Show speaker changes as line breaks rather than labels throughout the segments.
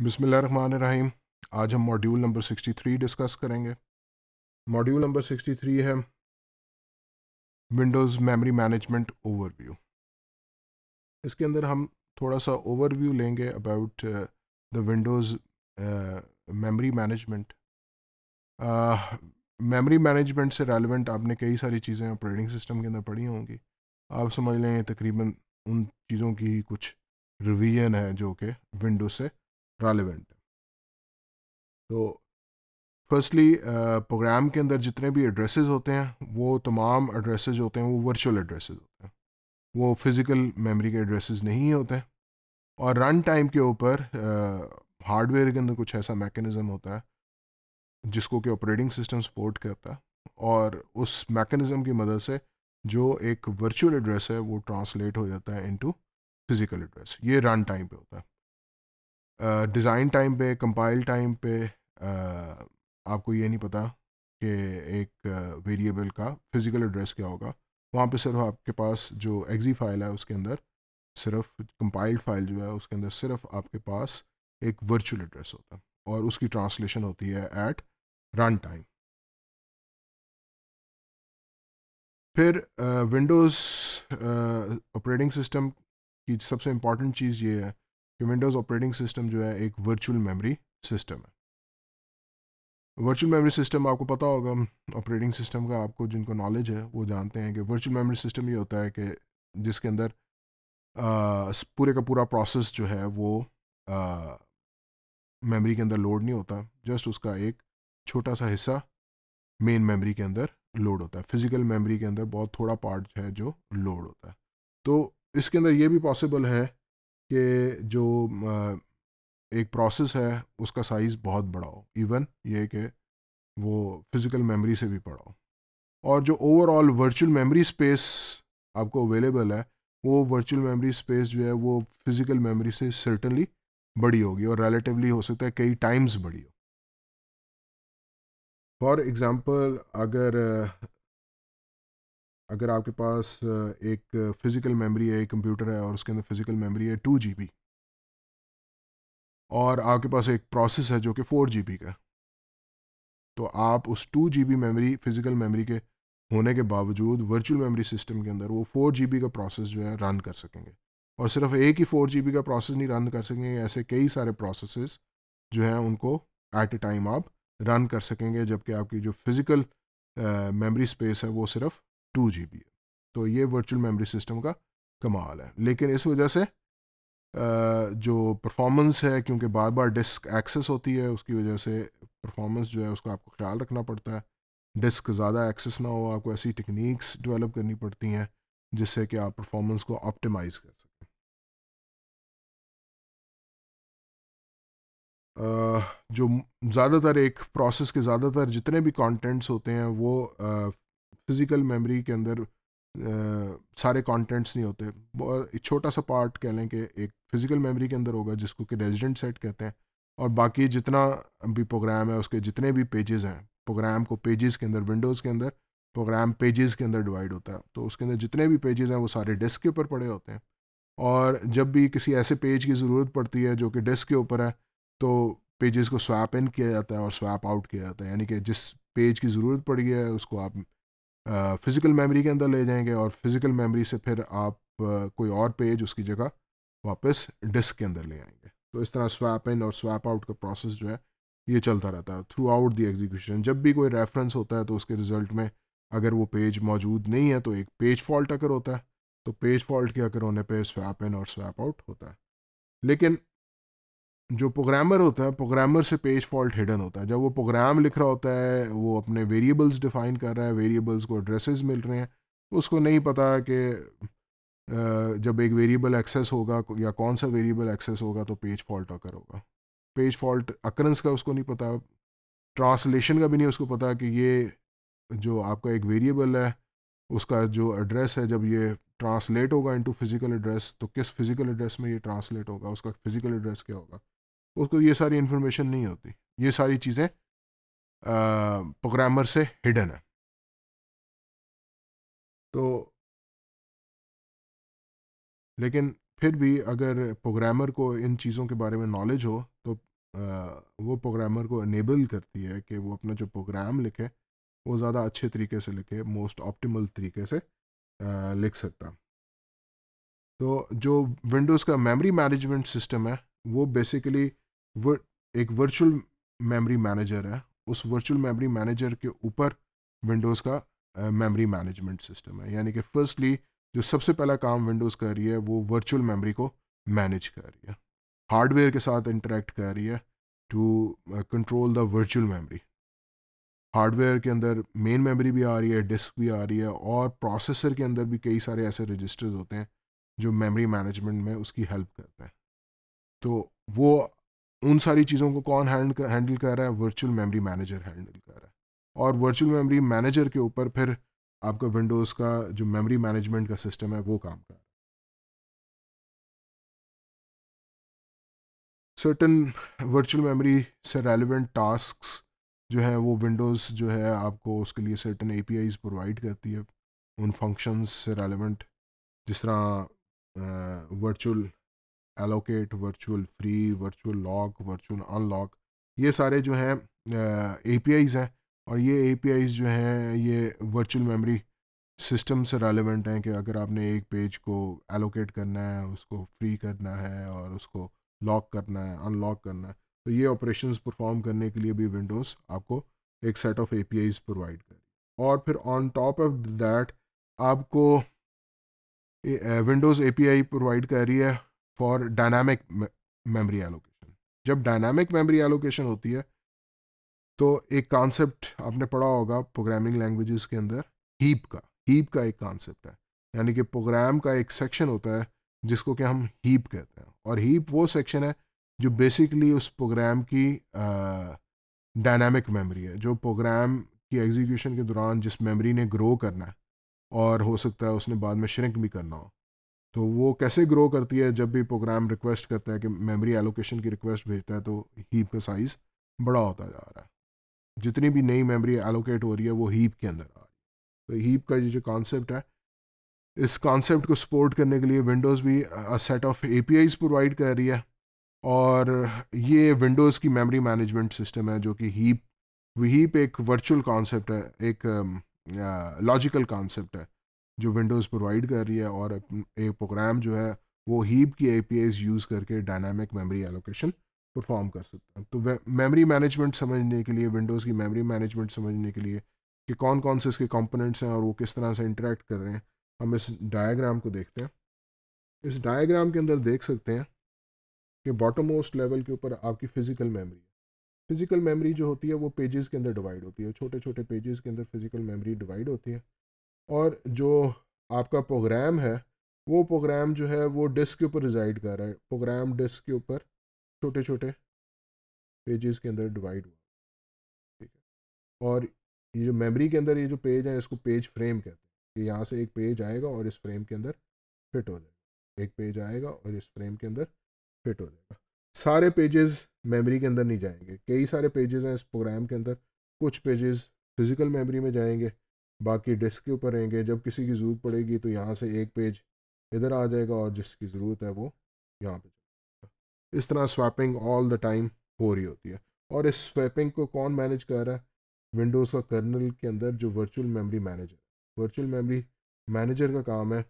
रही आज हम मॉड्यूल नंबर 63 डिस्कस करेंगे मॉड्यूल नंबर 63 है विंडोज़ मेमोरी मैनेजमेंट ओवरव्यू इसके अंदर हम थोड़ा सा ओवरव्यू लेंगे about the Windows memory management memory management से रेलिवेंट आपने कई सारी चीज़ें ऑपरेटिंग सिस्टम के अंदर पढ़ी होंगी आप समझ लें तकरीबन उन चीज़ों की कुछ रिवीजन है जो कि विंडोज़ से रेलिवेंट तो फर्स्टली प्रोग्राम uh, के अंदर जितने भी एड्रेसेस होते हैं वो तमाम एड्रेसेस होते हैं वो वर्चुअल एड्रेसेस होते हैं वो फिज़िकल मेमोरी के एड्रेसेस नहीं होते हैं और रन टाइम के ऊपर हार्डवेयर uh, के अंदर कुछ ऐसा मैकेनिज़्म होता है जिसको कि ऑपरेटिंग सिस्टम सपोर्ट करता है और उस मैकेनिज़्म की मदद से जो एक वर्चुअल एड्रेस है वो ट्रांसलेट हो जाता है इनटू फिज़िकल एड्रेस ये रन टाइम पे होता है डिज़ाइन टाइम पे कंपाइल टाइम पे आपको ये नहीं पता कि एक वेरिएबल का फिज़िकल एड्रेस क्या होगा वहाँ पे सिर्फ आपके पास जो एग्जी फाइल है उसके अंदर सिर्फ कंपाइल्ड फाइल जो है उसके अंदर सिर्फ आपके पास एक वर्चुअल एड्रेस होता है और उसकी ट्रांसलेशन होती है एट रन टाइम फिर विंडोज़ ऑपरेटिंग सिस्टम की सबसे इम्पॉर्टेंट चीज़ ये है कि विंडोज़ ऑपरेटिंग सिस्टम जो है एक वर्चुअल मेमोरी सिस्टम है वर्चुअल मेमोरी सिस्टम आपको पता होगा ऑपरेटिंग सिस्टम का आपको जिनको नॉलेज है वो जानते हैं कि वर्चुअल मेमोरी सिस्टम ये होता है कि जिसके अंदर आ, पूरे का पूरा प्रोसेस जो है वो मेमोरी के अंदर लोड नहीं होता जस्ट उसका एक छोटा सा हिस्सा मेन मेमोरी के अंदर लोड होता है फिजिकल मेमोरी के अंदर बहुत थोड़ा पार्ट है जो लोड होता है तो इसके अंदर ये भी पॉसिबल है कि जो एक प्रोसेस है उसका साइज़ बहुत बड़ा हो इवन ये कि वो फिज़िकल मेमोरी से भी बड़ा हो और जो ओवरऑल वर्चुअल मेमोरी स्पेस आपको अवेलेबल है वो वर्चुअल मेमोरी स्पेस जो है वो फिज़िकल मेमोरी से सर्टनली बड़ी होगी और रिलेटिवली हो सकता है कई टाइम्स बड़ी हो फॉर एग्ज़ाम्पल अगर अगर आपके पास एक फ़िज़िकल मेमोरी है एक कंप्यूटर है और उसके अंदर फ़िज़िकल मेमोरी है टू जी बी और आपके पास एक प्रोसेस है जो कि फोर जी बी का तो आप उस two G B memory physical memory के होने के बावजूद वर्चुअल मेमोरी सिस्टम के अंदर वो फोर जी बी का प्रोसेस जो है रन कर सकेंगे और सिर्फ एक ही फोर जी बी का प्रोसेस नहीं रन कर सकेंगे ऐसे कई सारे प्रोसेस जो हैं उनको एट ए टाइम आप रन कर सकेंगे जबकि आपकी जो फिज़िकल मेमोरी स्पेस है वो सिर्फ टू जी बी तो ये वर्चुअल मेमोरी सिस्टम का कमाल है लेकिन इस वजह से जो परफॉर्मेंस है क्योंकि बार बार डिस्क एक्सेस होती है उसकी वजह से परफॉर्मेंस जो है उसका आपको ख्याल रखना पड़ता है डिस्क ज़्यादा एक्सेस ना हो आपको ऐसी टेक्निक्स डेवलप करनी पड़ती हैं जिससे कि आप परफॉर्मेंस को ऑप्टिमाइज कर सकें जो ज़्यादातर एक प्रोसेस के ज़्यादातर जितने भी कंटेंट्स होते हैं वो फिज़िकल मेमोरी के अंदर आ, सारे कंटेंट्स नहीं होते और छोटा सा पार्ट कह लें कि एक फ़िज़िकल मेमोरी के अंदर होगा जिसको कि रेजिडेंट सेट कहते हैं और बाकी जितना भी प्रोग्राम है उसके जितने भी पेजेस हैं प्रोग्राम को पेजेस के अंदर विंडोज़ के अंदर प्रोग्राम पेजेस के अंदर डिवाइड होता है तो उसके अंदर जितने भी पेजेस हैं वो सारे डेस्क के ऊपर पड़े होते हैं और जब भी किसी ऐसे पेज की ज़रूरत पड़ती है जो कि डेस्क के ऊपर है तो पेजेस को स्वैप इन किया जाता है और स्वैप आउट किया जाता है यानी कि जिस पेज की ज़रूरत पड़ गई है उसको आप फिज़िकल मेमोरी के अंदर ले जाएंगे और फिज़िकल मेमोरी से फिर आप कोई और पेज उसकी जगह वापस डिस्क के अंदर ले आएंगे तो इस तरह स्वैप इन और स्वैप आउट का प्रोसेस जो है ये चलता रहता है थ्रू आउट दी एग्जीक्यूशन जब भी कोई रेफरेंस होता है तो उसके रिजल्ट में अगर वो पेज मौजूद नहीं है तो एक पेज फॉल्ट अगर होता है तो पेज फॉल्ट के अगर होने पर स्वैप इन और स्वैप आउट होता है लेकिन जो प्रोग्रामर होता है प्रोग्रामर से पेज फॉल्ट हिडन होता है जब वो प्रोग्राम लिख रहा होता है वो अपने वेरिएबल्स डिफाइन कर रहा है वेरिएबल्स को एड्रेसेस मिल रहे हैं तो उसको नहीं पता कि जब एक वेरिएबल एक्सेस होगा या कौन सा वेरिएबल एक्सेस होगा तो पेज फॉल्ट अकर होगा पेज फॉल्ट अकरेंस का उसको नहीं पता ट्रांसलेशन का भी नहीं उसको पता कि ये जो आपका एक वेरिएबल है उसका जो एड्रेस है जब ये ट्रांसलेट होगा इनटू फिज़िकल एड्रेस तो किस फिज़िकल एड्रेस में ये ट्रांसलेट होगा उसका फिज़िकल एड्रेस क्या होगा उसको ये सारी इन्फॉर्मेशन नहीं होती ये सारी चीज़ें प्रोग्रामर से हिडन है तो लेकिन फिर भी अगर प्रोग्रामर को इन चीज़ों के बारे में नॉलेज हो तो आ, वो प्रोग्रामर को इनेबल करती है कि वो अपना जो प्रोग्राम लिखे वो ज़्यादा अच्छे तरीके से लिखे मोस्ट ऑप्टिमल तरीके से आ, लिख सकता तो जो विंडोज़ का मेमोरी मैनेजमेंट सिस्टम है वो बेसिकली एक वर्चुअल मेमोरी मैनेजर है उस वर्चुअल मेमोरी मैनेजर के ऊपर विंडोज़ का मेमोरी मैनेजमेंट सिस्टम है यानी कि फर्स्टली जो सबसे पहला काम विंडोज़ कर रही है वो वर्चुअल मेमोरी को मैनेज कर रही है हार्डवेयर के साथ इंटरेक्ट कर रही है to control the virtual memory hardware के अंदर मेन मेमोरी भी आ रही है डिस्क भी आ रही है और प्रोसेसर के अंदर भी कई सारे ऐसे रजिस्टर्स होते हैं जो मेमोरी मैनेजमेंट में उसकी हेल्प करते हैं तो वो उन सारी चीज़ों को कौन हैंड हैंडल कर रहा है वर्चुअल मेमोरी मैनेजर हैंडल कर रहा है और वर्चुअल मेमोरी मैनेजर के ऊपर फिर आपका विंडोज़ का जो मेमोरी मैनेजमेंट का सिस्टम है वो काम कर रहा है सर्टन वर्चुअल मेमोरी से रेलिवेंट टास्क जो है वो विंडोज़ जो है आपको उसके लिए सर्टन ए प्रोवाइड करती है उन फंक्शंस से रेलिवेंट जिस तरह virtual allocate virtual free virtual lock virtual unlock ये सारे जो हैं ए हैं और ये ए जो हैं ये वर्चुअल मेमोरी सिस्टम से रेलिवेंट हैं कि अगर आपने एक पेज को एलोकेट करना है उसको फ्री करना है और उसको लॉक करना है अनलॉक करना है तो ये ऑपरेशन परफॉर्म करने के लिए भी विंडोज़ आपको एक सेट ऑफ ए प्रोवाइड कर और फिर ऑन टॉप ऑफ दैट आपको विंडोज़ ए प्रोवाइड कर रही है फॉर डायनामिक मेमोरी एलोकेशन जब डायनामिक मेमोरी एलोकेशन होती है तो एक कॉन्सेप्ट आपने पढ़ा होगा प्रोग्रामिंग लैंग्वेजेस के अंदर हीप का हीप का एक कॉन्सेप्ट है यानी कि प्रोग्राम का एक सेक्शन होता है जिसको कि हम हीप कहते हैं और हीप वो सेक्शन है जो बेसिकली उस प्रोग्राम की डायनामिक मेमोरी है जो प्रोग्राम की एग्जीक्यूशन के दौरान जिस मेमोरी ने ग्रो करना है और हो सकता है उसने बाद में श्रिंक भी करना हो तो वो कैसे ग्रो करती है जब भी प्रोग्राम रिक्वेस्ट करता है कि मेमोरी एलोकेशन की रिक्वेस्ट भेजता है तो हीप का साइज़ बड़ा होता जा रहा है जितनी भी नई मेमोरी एलोकेट हो रही है वो हीप के अंदर आ रही है तो हीप का ये जो कॉन्सेप्ट है इस कॉन्सेप्ट को सपोर्ट करने के लिए विंडोज़ भी सेट ऑफ ए प्रोवाइड कर रही है और ये विंडोज़ की मेमोरी मैनेजमेंट सिस्टम है जो कि हीप हीप एक वर्चुअल कॉन्सेप्ट है एक लॉजिकल uh, कॉन्सेप्ट है जो विंडोज़ प्रोवाइड कर रही है और एक प्रोग्राम जो है वो हीप की ए यूज़ करके डायनामिक मेमोरी एलोकेशन परफॉर्म कर सकता है तो मेमोरी मैनेजमेंट समझने के लिए विंडोज़ की मेमोरी मैनेजमेंट समझने के लिए कि कौन कौन से इसके कंपोनेंट्स हैं और वो किस तरह से इंटरेक्ट कर रहे हैं हम इस डायग्राम को देखते हैं इस डायग्राम के अंदर देख सकते हैं कि बॉटम मोस्ट लेवल के ऊपर आपकी फ़िज़िकल मेमोरी फिज़िकल मेमोरी जो होती है वो पेजेस के अंदर डिवाइड होती है छोटे छोटे पेजेस के अंदर फिज़िकल मेमोरी डिवाइड होती है और जो आपका प्रोग्राम है वो प्रोग्राम जो है वो डिस्क के ऊपर रिजाइड कर रहा है प्रोग्राम डिस्क के ऊपर छोटे छोटे पेजेस के अंदर डिवाइड हुआ ठीक है और ये जो मेमोरी के अंदर ये जो पेज है इसको पेज फ्रेम कहते हैं कि यहाँ से एक पेज आएगा और इस फ्रेम के अंदर फिट हो जाएगा एक पेज आएगा और इस फ्रेम के अंदर फिट हो जाएगा सारे पेजेस मेमोरी के अंदर नहीं जाएंगे कई सारे पेजेस हैं इस प्रोग्राम के अंदर कुछ पेजेस फिजिकल मेमोरी में जाएंगे बाकी डेस्क के ऊपर रहेंगे जब किसी की ज़रूरत पड़ेगी तो यहाँ से एक पेज इधर आ जाएगा और जिसकी ज़रूरत है वो यहाँ पे इस तरह स्वैपिंग ऑल द टाइम हो रही होती है और इस स्वैपिंग को कौन मैनेज कर रहा है विंडोज़ का कर्नल के अंदर जो virtual memory manager virtual memory manager का काम है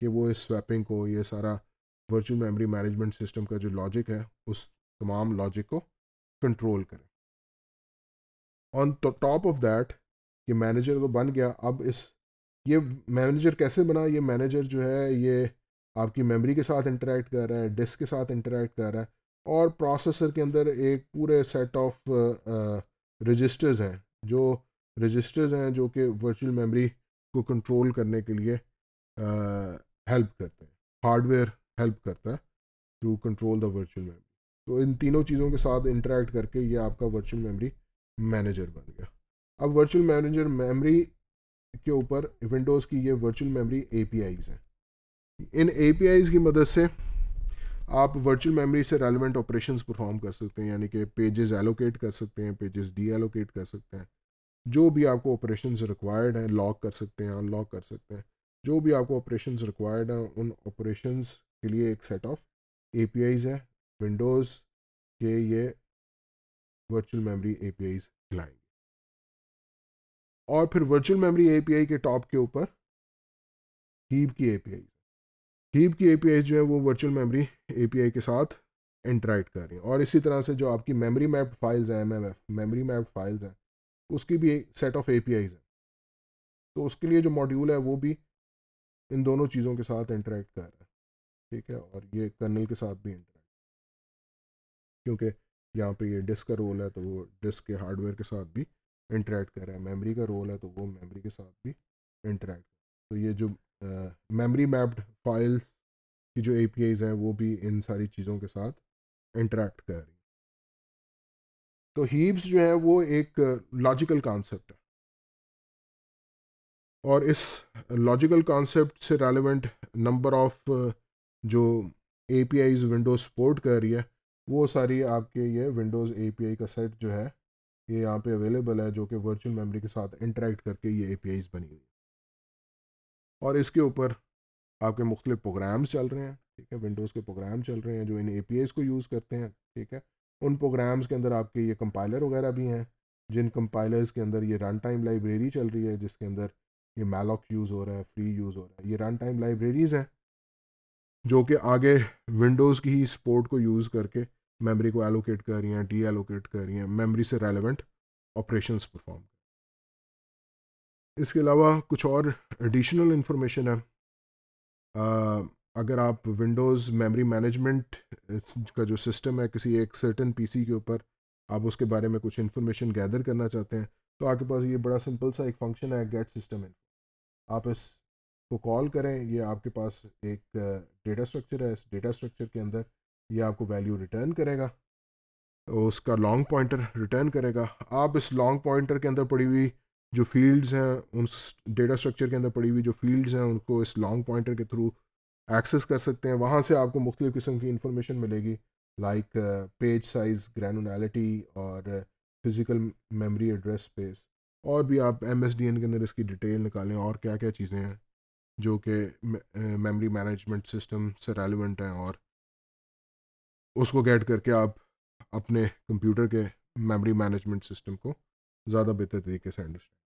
कि वो इस स्वैपिंग को ये सारा वर्चुअल मेमोरी मैनेजमेंट सिस्टम का जो लॉजिक है उस तमाम लॉजिक को कंट्रोल करें ऑन टॉप ऑफ दैट ये मैनेजर तो बन गया अब इस ये मैनेजर कैसे बना ये मैनेजर जो है ये आपकी मेमोरी के साथ इंटरेक्ट कर रहा है डिस्क के साथ इंटरेक्ट कर रहा है और प्रोसेसर के अंदर एक पूरे सेट ऑफ रजिस्टर्स हैं जो रजिस्टर्स हैं जो कि वर्चुअल मेमोरी को कंट्रोल करने के लिए हेल्प करते हैं हार्डवेयर हेल्प करता है to control the virtual memory तो इन तीनों चीज़ों के साथ इंटरेक्ट करके ये आपका वर्चुअल मेमोरी मैनेजर बन गया अब वर्चुअल मैनेजर मेमोरी के ऊपर विंडोज़ की ये वर्चुअल मेमोरी ए हैं इन ए की मदद से आप वर्चुअल मेमोरी से रेलिवेंट ऑपरेशंस परफॉर्म कर सकते हैं यानी कि पेजेस एलोकेट कर सकते हैं पेजेस डी एलोकेट कर सकते हैं जो भी आपको ऑपरेशन रिक्वायर्ड हैं लॉक कर सकते हैं अनलॉक कर सकते हैं जो भी आपको ऑपरेशन रिक्वायर्ड हैं उन ऑपरेशन के लिए एक set of A P Is Windows के ये virtual memory A P Is और फिर वर्चुअल मेमोरी एपीआई के टॉप के ऊपर हीप की एपीआई हीप की एपीआई जो है वो वर्चुअल मेमोरी एपीआई के साथ इंटरेक्ट कर रही हैं और इसी तरह से जो आपकी मेमोरी मैप्ड फाइल्स हैं एम मेमोरी मैप्ड फाइल्स हैं उसकी भी एक सेट ऑफ ए हैं तो उसके लिए जो मॉड्यूल है वो भी इन दोनों चीज़ों के साथ इंटरेक्ट कर रहा है ठीक है और ये कर्नल के साथ भी इंटरेक्ट क्योंकि यहाँ पे ये डिस्क का रोल है तो वो डिस्क के हार्डवेयर के साथ भी इंटरेक्ट कर रहा है मेमोरी का रोल है तो वो मेमोरी के साथ भी इंटरेक्ट तो ये जो मेमोरी मैप्ड फाइल्स की जो ए हैं वो भी इन सारी चीज़ों के साथ इंटरेक्ट कर रही तो हीप्स जो है वो एक लॉजिकल कॉन्सेप्ट है और इस लॉजिकल कॉन्सेप्ट से रेलेवेंट नंबर ऑफ जो ए पी विंडोज़ सपोर्ट कर रही है वो सारी आपके ये विंडोज़ ए का सेट जो है ये यहाँ पे अवेलेबल है जो कि वर्चुअल मेमोरी के साथ इंटरेक्ट करके ये ए बनी हुई है और इसके ऊपर आपके मुख्तलिफ प्रोग्राम्स चल रहे हैं ठीक है विंडोज़ के प्रोग्राम चल रहे हैं जो इन ए को यूज़ करते हैं ठीक है उन प्रोग्राम्स के अंदर आपके ये कंपाइलर वगैरह भी हैं जिन कंपाइलर्स के अंदर ये रन टाइम लाइब्रेरी चल रही है जिसके अंदर ये मैलॉक यूज़ हो रहा है फ्री यूज़ हो रहा है ये रन टाइम लाइब्रेरीज़ हैं जो कि आगे विंडोज़ की ही सपोर्ट को यूज़ करके मेमोरी को एलोकेट कर रही हैं डी एलोकेट कर रही हैं मेमोरी से रेलिवेंट ऑपरेशंस परफॉर्म इसके अलावा कुछ और एडिशनल इंफॉर्मेशन है अगर आप विंडोज़ मेमोरी मैनेजमेंट का जो सिस्टम है किसी एक सर्टन पीसी के ऊपर आप उसके बारे में कुछ इन्फॉर्मेशन गैदर करना चाहते हैं तो आपके पास ये बड़ा सिंपल सा एक फंक्शन है गेट सिस्टम इन आप इसको कॉल करें ये आपके पास एक डेटा स्ट्रक्चर है इस डेटा स्ट्रक्चर के अंदर ये आपको वैल्यू रिटर्न करेगा उसका लॉन्ग पॉइंटर रिटर्न करेगा आप इस लॉन्ग पॉइंटर के अंदर पड़ी हुई जो फील्ड्स हैं उन डेटा स्ट्रक्चर के अंदर पड़ी हुई जो फील्ड्स हैं उनको इस लॉन्ग पॉइंटर के थ्रू एक्सेस कर सकते हैं वहाँ से आपको मुख्तु किस्म की इंफॉर्मेशन मिलेगी लाइक पेज साइज़ ग्रैनुलैलिटी और फिज़िकल मेमोरी एड्रेस स्पेस और भी आप एम के अंदर इसकी डिटेल निकालें और क्या क्या चीज़ें हैं जो कि मेमोरी मैनेजमेंट सिस्टम से रेलिवेंट हैं और उसको गेट करके आप अपने कंप्यूटर के मेमोरी मैनेजमेंट सिस्टम को ज़्यादा बेहतर तरीके से अंडरस्टैंड